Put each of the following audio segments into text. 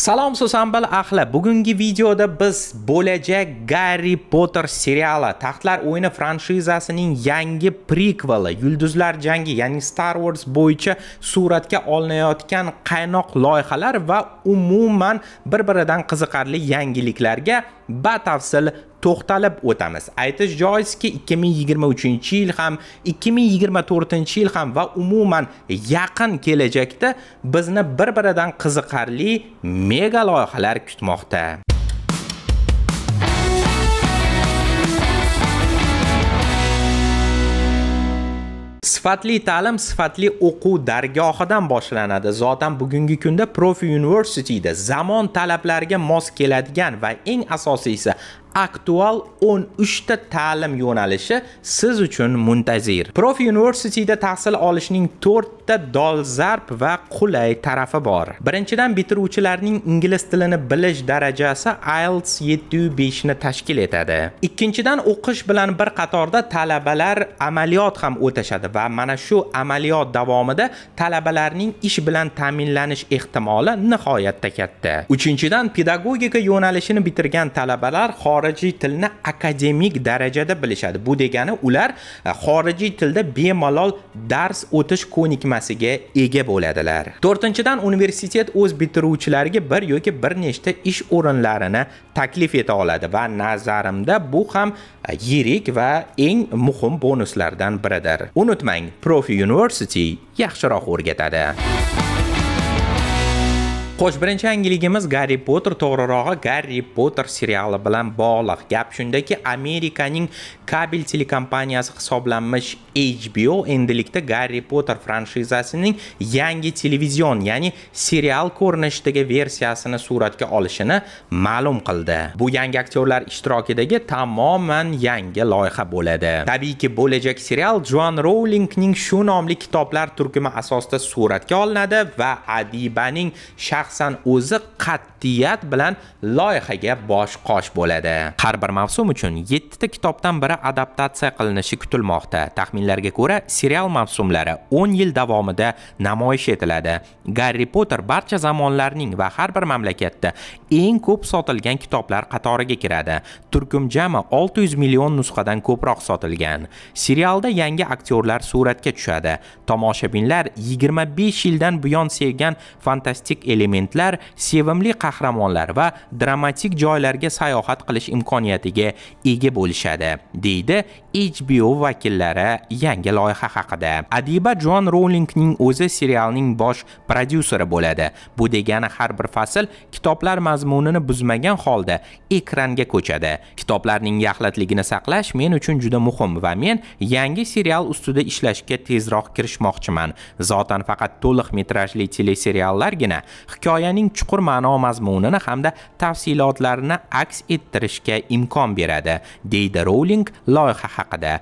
Salom Susambal ahli bugungi videoda biz bo'lajak Harry Potter seriali Taxtlar o'yini franshizasining yangi prikveli Yulduzlar jangi ya'ni Star Wars bo'yicha suratga olinayotgan qaynoq loyihalar va umuman bir-biridan qiziqarli yangiliklarga batafsil to'xtalib o'tamiz aytish joizki 2023 yil ham 2024 yil ham va umuman yaqin kelajakda bizni bir biridan qiziqarli mega loyihalar kutmoqda sifatli ta'lim sifatli o'quv dargohidan boshlanadi zotan bugungi kunda profi universityda zamon talablariga mos keladigan va eng asosiysi aktual 13 ta ta'lim yo'nalishi siz uchun muntazir. Prof Universityda tahsil olishning 4 ta dolzarb va qulay tarafi bor. Birinchidan bitiruvchilarning ingliz tilini bilish darajasi IELTS 705 ni tashkil etadi. Ikkinchidan o'qish bilan bir qatorda talabalar amaliyot ham o'tashadi va mana shu amaliyot davomida talabalarning ish bilan ta'minlanish ehtimoli nihoyatda katta. Uchinchidan pedagogika yo'nalishini bitirgan talabalar xorijiy tilni akademik darajada bilishadi bu degani ular e, xorijiy tilda bemalol dars o'tish ko'nikmasiga ega bo'ladilar to'rtinchidan universitet o'z bitiruvchilariga bir yoki bir nechta ish o'rinlarini taklif eta oladi va nazarimda bu ham e, yirik va eng muhim bonuslardan biridir unutmang profi university yaxshiroq o'rgatadi xo'sh birinchi yangiligimiz Harry potter to'g'rirog'i Harry potter seriali bilan bog'liq gap shundaki amerikaning kabel telekompaniyasi hisoblanmish hbo endilikda Harry potter franshizasining yangi televizion ya'ni serial ko'rinishidagi versiyasini suratga olishini ma'lum qildi bu yangi aktyorlar ishtirokidagi tamoman yangi loyiha bo'ladi tabiiyki bo'lajak serial Joan Rowlingning shu nomli kitoblar turkumi asosida suratga olinadi va adibaning shaxs shaxsan o'zi qat'iyat bilan loyihaga bosh qosh bo'ladi har bir mavsum uchun yettita kitobdan biri adaptatsiya qilinishi kutilmoqda taxminlarga ko'ra serial mavsumlari 10 yil davomida namoyish etiladi garri potter barcha zamonlarning va har bir mamlakatda eng ko'p sotilgan kitoblar qatoriga kiradi turkum jami 600 million nusxadan ko'proq sotilgan serialda yangi aktyorlar suratga tushadi tomoshabinlar 25 yildan buyon sevgan fantastik element momentlar sevimli qahramonlar va dramatik joylarga sayohat qilish imkoniyatiga ega bo'lishadi deydi HBO vakillari yangi loyiha haqida adiba Jon Rowlingning o'zi serialning bosh prodyuseri bo'ladi bu degani har bir fasl kitoblar mazmunini buzmagan holda ekranga ko'chadi kitoblarning yaxlitligini saqlash men uchun juda muhim va men yangi serial ustida ishlashga tezroq kirishmoqchiman zotan faqat to'liq metrajli teleseriallargina hikoyaning chuqur ma'no mazmunini hamda tafsilotlarini aks ettirishga imkon beradi deydi rouling loyiha haqida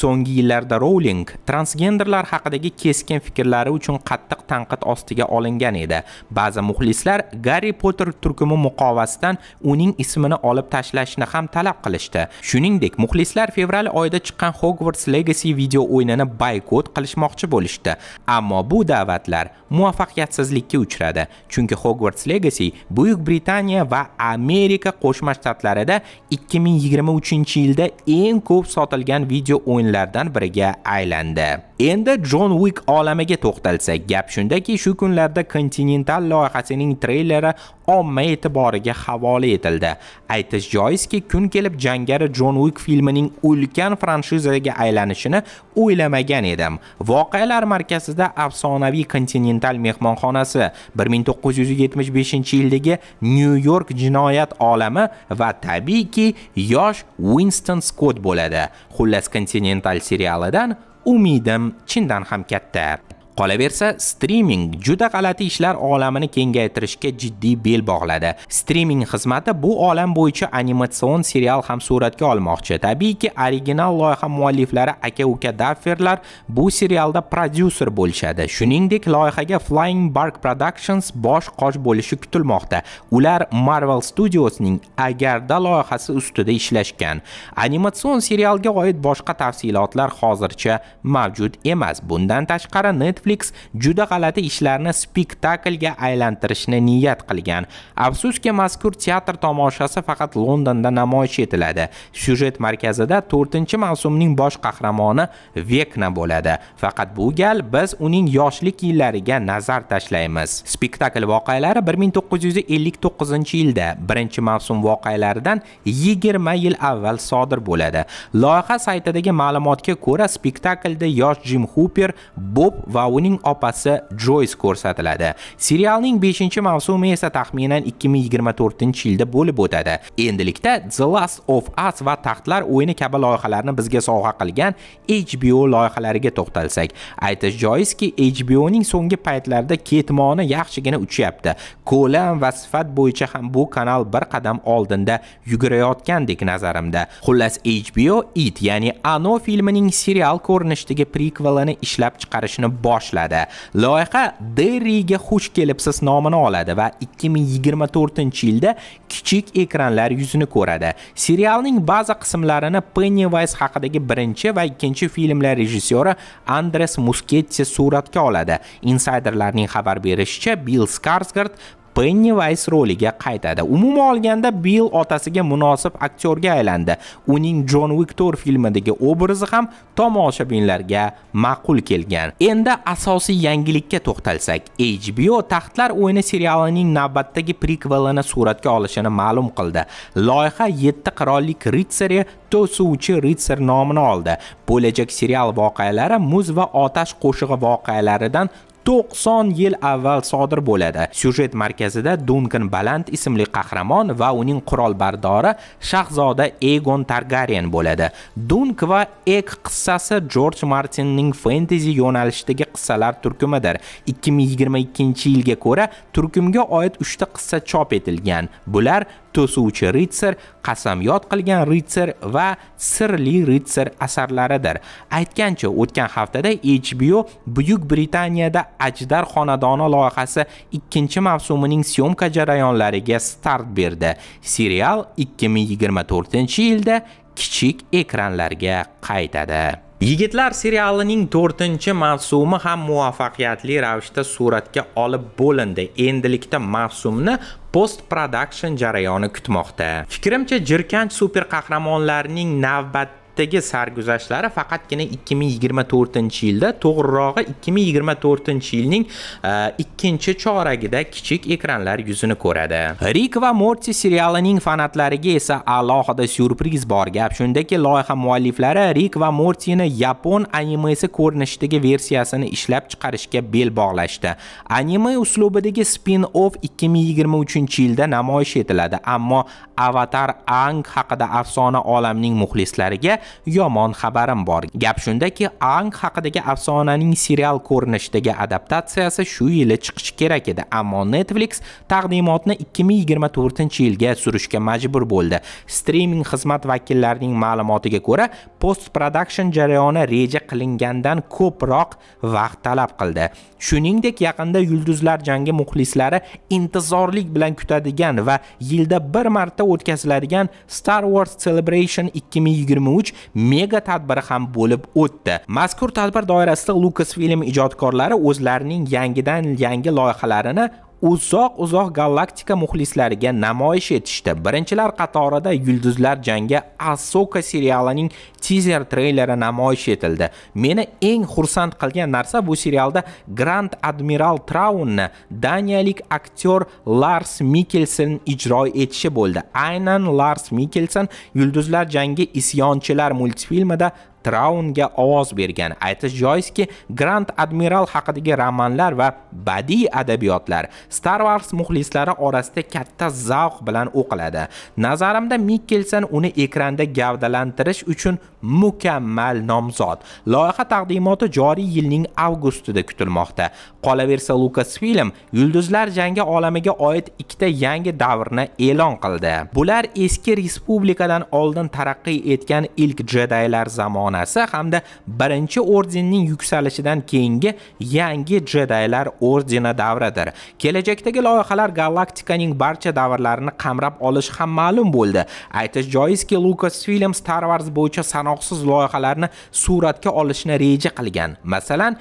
so'nggi yillarda rouling transgenderlar haqidagi keskin fikrlari uchun qattiq tanqid ostiga olingan edi ba'zi muxlislar garri Potter turkumi muqovasidan uning ismini olib tashlashni ham talab qilishdi shuningdek muxlislar fevral oyida chiqqan Hogwarts Legacy video o'yinini baykot qilishmoqchi bo'lishdi ammo bu da'vatlar muvaffaqiyatsizlikka uchradi chunki bugungi Hogwarts Legacy Buyuk Britaniya va Amerika Qo'shma Shtatlarida 2023-yilda eng ko'p sotilgan video o'yinlardan biriga aylandi. Endi John Wick olamiga to'xtalsak, gap shundaki, shu kunlarda Continental loyihasining treyleri omma e'tiboriga havola etildi. Aytish joizki, kun kelib jangari John Wick filmining ulkan franshizaga aylanishini o'ylamagan edim. Voqealar markazida afsonaviy Continental mehmonxonasi 1975-yildagi New york jinoyat olami va tabiiyki yosh Winston Scott bo'ladi. Xullas Continental serialidan umidim chindan ham katta Qolaversa, streaming juda g'alati ishlar olamini kengaytirishga jiddiy bel bog'ladi. Streaming xizmati bu olam bo'yicha animatsion serial ham suratga olmoqchi. Tabiiyki, original loyiha mualliflari aka-uka Dafferlar bu serialda prodyuser bo'lishadi. Shuningdek, loyihaga Flying Bark Productions bosh qosh bo'lishi kutilmoqda. Ular Marvel Studios'ning Agarda loyihasi ustida ishlashgan. Animatsion serialga oid boshqa tafsilotlar hozircha mavjud emas. Bundan tashqari Netflix Netflix juda g'alati ishlarni spektaklga aylantirishni niyat qilgan. Afsuski, mazkur teatr tomoshasi faqat Londonda namoyish etiladi. Syujet markazida 4-mavsumning bosh qahramoni Vekna bo'ladi. Faqat bu gal biz uning yoshlik yillariga nazar tashlaymiz. Spektakl voqealari 1959-yilda 1 mavsum voqealaridan 20 yil avval sodir bo'ladi. Loyiha saytidagi ma'lumotga ko'ra, spektaklda yosh Jim Hooper, Bob va uning opasi Joyce ko'rsatiladi. Serialning 5-mavsumi esa taxminan 2024-yilda bo'lib o'tadi. Endilikda The Last of Us va Taxtlar o'yini kabi loyihalarni bizga sovg'a qilgan HBO loyihalariga to'xtalsak, aytish joizki, HBO ning so'nggi paytlarda ketmoni yaxshigina uchyapti. Ko'lam va sifat bo'yicha ham bu kanal bir qadam oldinda yugurayotgandek nazarimda. Xullas HBO It, ya'ni Ano filmining serial ko'rinishidagi prequelini ishlab chiqarishni bosh tashladi loyiha Derryga xush kelibsiz nomini oladi va 2024 yilda kichik ekranlar yuzini ko'radi serialning ba'zi qismlarini Pennywise haqidagi birinchi va ikkinchi filmlar rejissyori Andres Muschietti suratga oladi insiderlarning xabar berishicha Bill Skarsgård Pennywise roliga qaytadi. Umuman olganda Bill otasiga munosib aktyorga aylandi. Uning John Wick 4 filmidagi obrazi ham tomoshabinlarga ma'qul kelgan. Endi asosiy yangilikka to'xtalsak, HBO Taxtlar o'yini serialining navbatdagi prikvelini suratga olishini ma'lum qildi. Loyiha 7 qirollik ritsari to'suvchi ritsar nomini oldi. Bo'lajak serial voqealari muz va otash qo'shig'i voqealaridan 90 yil avval sodir bo'ladi syujet markazida dunkan baland ismli qahramon va uning qurolbardori shahzoda egon targaryen bo'ladi dunk va ek qissasi jorj martinning fentezi yo'nalishidagi qissalar turkumidir 2022 yilga ko'ra turkumga oid 3 ta qissa chop etilgan bular to'suvchi ritsar qasamyod qilgan ritsar va sirli ritsar asarlaridir aytgancha o'tgan haftada hbo buyuk britaniyada ajdar xonadoni loyihasi ikkinchi mavsumining syomka jarayonlariga start berdi serial 2024 yilda kichik ekranlarga qaytadi yigitlar serialining 4 mavsumi ham muvaffaqiyatli ravishda suratga olib bo'lindi endilikda mavsumni post production jarayoni kutmoqda fikrimcha jirkanch super qahramonlarning navbat navbatdagi sarguzashtlari faqatgina 2024 yilda to'g'rirog'i 2024 yilning e, ikkinchi choragida kichik ekranlar yuzini ko'radi rik va morti serialining fanatlariga esa alohida syurpriz bor gap shundaki loyiha mualliflari rik va mortini yapon animesi ko'rinishidagi versiyasini ishlab chiqarishga bel bog'lashdi anime uslubidagi spin off 2023 yilda namoyish etiladi ammo avatar ang haqida afsona olamning muxlislariga yomon xabarim bor gap shundaki ang haqidagi afsonaning serial ko'rinishidagi adaptatsiyasi shu yili chiqishi kerak edi ammo netflix taqdimotni 2024 yilga surishga majbur bo'ldi streaming xizmat vakillarining ma'lumotiga ko'ra post production jarayoni reja qilingandan ko'proq vaqt talab qildi shuningdek yaqinda yulduzlar jangi muxlislari intizorlik bilan kutadigan va yilda bir marta o'tkaziladigan Star Wars Celebration 2023 mega tadbiri ham bo'lib o'tdi mazkur tadbir doirasida lukas film ijodkorlari o'zlarining yangidan yangi loyihalarini uzoq uzoq galaktika muxlislariga namoyish etishdi birinchilar qatorida yulduzlar jangi asoka serialining tizer treyleri namoyish etildi meni eng xursand qilgan narsa bu serialda grand admiral traunni daniyalik aktyor lars mikelsen ijro etishi bo'ldi aynan lars mikelsen yulduzlar jangi isyonchilar multfilmida Traunga ovoz bergan. Aytish joizki, Grand Admiral haqidagi romanlar va badiiy adabiyotlar Star Wars muxlislari orasida katta zavq bilan o'qiladi. Nazarimda Mikkelsen uni ekranda gavdalantirish uchun mukammal nomzod. Loyiha taqdimoti joriy yilning avgustida kutilmoqda. Qolaversa Lucasfilm Yulduzlar jangi olamiga oid ikkita yangi davrni e'lon qildi. Bular eski respublikadan oldin taraqqiy etgan ilk Jedilar zamoni onasi hamda birinchi ordenning yuksalishidan keyingi yangi jedaylar ordeni davridir kelajakdagi loyihalar galaktikaning barcha davrlarini qamrab olishi ham ma'lum bo'ldi aytish joizki lukas film star wars bo'yicha sanoqsiz loyihalarni suratga olishni reja qilgan masalan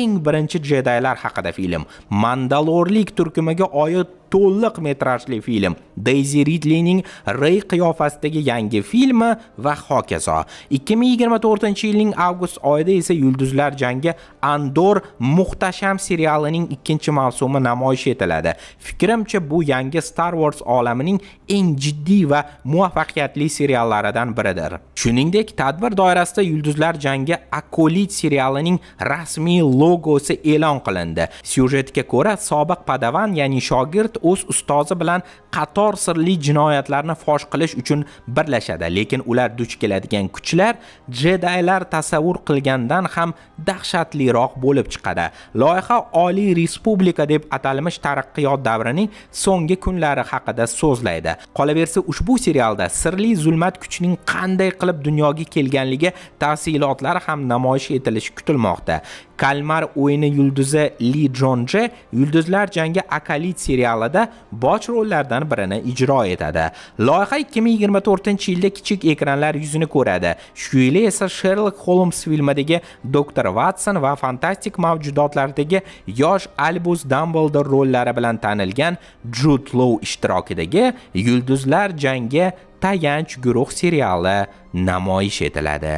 eng birinchi jedaylar haqida film mandalorlik turkumiga oid to'liq metrajli film Daisy Ridleyning Ray qiyofasidagi yangi filmi va hokazo 2024 yilning avgust oyida esa yulduzlar jangi andor muhtasham serialining ikkinchi mavsumi namoyish etiladi fikrimcha bu yangi star wars olamining eng jiddiy va muvaffaqiyatli seriallaridan biridir shuningdek tadbir doirasida yulduzlar jangi akolit serialining rasmiy logosi e'lon qilindi syujetga ko'ra sobiq padavan ya'ni shogird o'z ustozi bilan qator sirli jinoyatlarni fosh qilish uchun birlashadi lekin ular duch keladigan kuchlar jedaylar tasavvur qilgandan ham dahshatliroq bo'lib chiqadi loyiha oliy respublika deb atalmish taraqqiyot davrining so'nggi kunlari haqida so'zlaydi qolaversa ushbu serialda sirli zulmat kuchning qanday qilib dunyoga kelganligi tafsilotlari ham namoyish etilishi kutilmoqda kalmar o'yini yulduzi li jonje yulduzlar jangi akalit seriali serialida bosh rollardan birini ijro etadi loyiha 2024 yilda kichik ekranlar yuzini ko'radi shu yili esa sherlok holmes filmidagi doktor vatson va fantastik mavjudotlardagi yosh albus Dumbledore rollari bilan tanilgan Jude Law ishtirokidagi yulduzlar jangi tayanch guruh seriali namoyish etiladi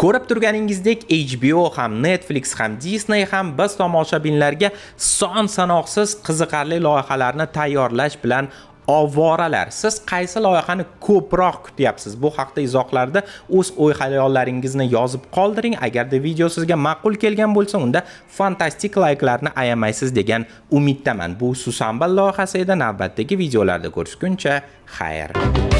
ko'rib turganingizdek hbo ham netflix ham disney ham biz tomoshabinlarga son sanoqsiz qiziqarli loyihalarni tayyorlash bilan ovoralar siz qaysi loyihani ko'proq kutyapsiz bu haqda izohlarda o'z o'y xayollaringizni yozib qoldiring agarda video sizga ma'qul kelgan bo'lsa unda fantastik layklarni ayamaysiz degan umiddaman bu Susanbal loyihasi edi navbatdagi videolarda ko'rishguncha xayr